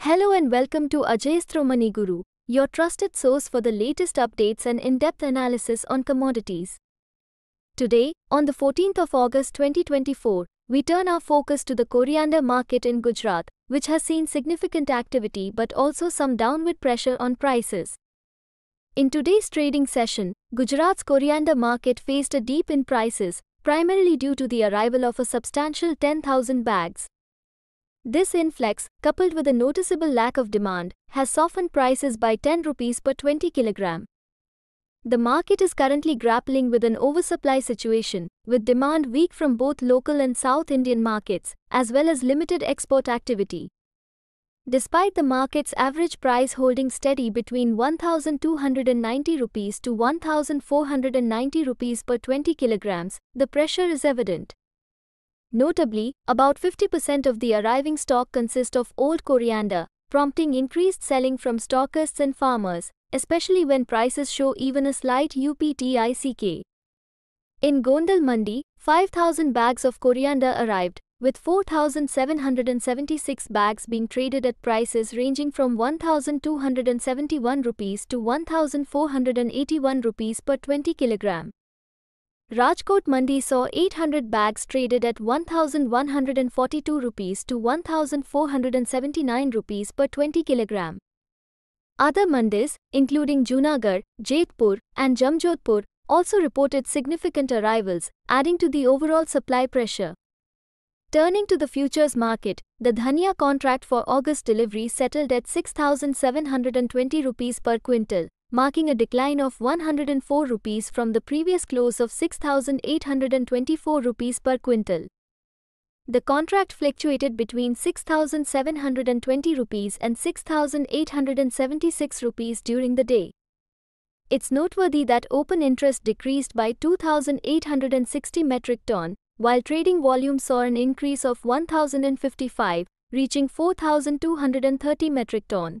Hello and welcome to Ajayastro Money Guru, your trusted source for the latest updates and in-depth analysis on commodities. Today, on the 14th of August 2024, we turn our focus to the coriander market in Gujarat, which has seen significant activity but also some downward pressure on prices. In today's trading session, Gujarat's coriander market faced a deep in prices, primarily due to the arrival of a substantial 10,000 bags this influx, coupled with a noticeable lack of demand, has softened prices by 10 rupees per 20 kilogram. The market is currently grappling with an oversupply situation, with demand weak from both local and South Indian markets, as well as limited export activity. Despite the market's average price holding steady between 1290 rupees to 1490 rupees per 20 kilograms, the pressure is evident. Notably, about 50% of the arriving stock consists of old coriander, prompting increased selling from stockists and farmers, especially when prices show even a slight UPTICK. In Gondal Mandi, 5,000 bags of coriander arrived, with 4,776 bags being traded at prices ranging from 1,271 rupees to 1,481 rupees per 20 kilogram. Rajkot Mandi saw 800 bags traded at 1,142 rupees to 1,479 rupees per 20 kilogram. Other mandis, including Junagar, Jaitpur, and Jamjodhpur, also reported significant arrivals, adding to the overall supply pressure. Turning to the futures market, the Dhania contract for August delivery settled at 6,720 rupees per quintal marking a decline of 104 rupees from the previous close of 6824 rupees per quintal. The contract fluctuated between 6720 rupees and 6876 rupees during the day. It's noteworthy that open interest decreased by 2860 metric ton, while trading volume saw an increase of 1055, reaching 4230 metric ton.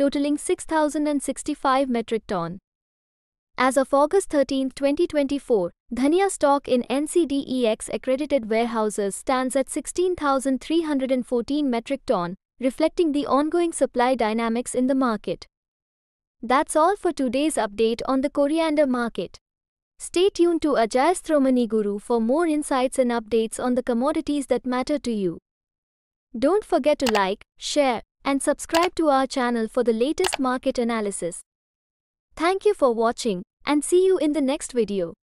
totaling 6,065 metric ton. As of August 13, 2024, Dhania stock in NCDEX accredited warehouses stands at 16,314 metric ton, reflecting the ongoing supply dynamics in the market. That's all for today's update on the coriander market. Stay tuned to Ajay Guru for more insights and updates on the commodities that matter to you. Don't forget to like, share, and subscribe to our channel for the latest market analysis. Thank you for watching and see you in the next video.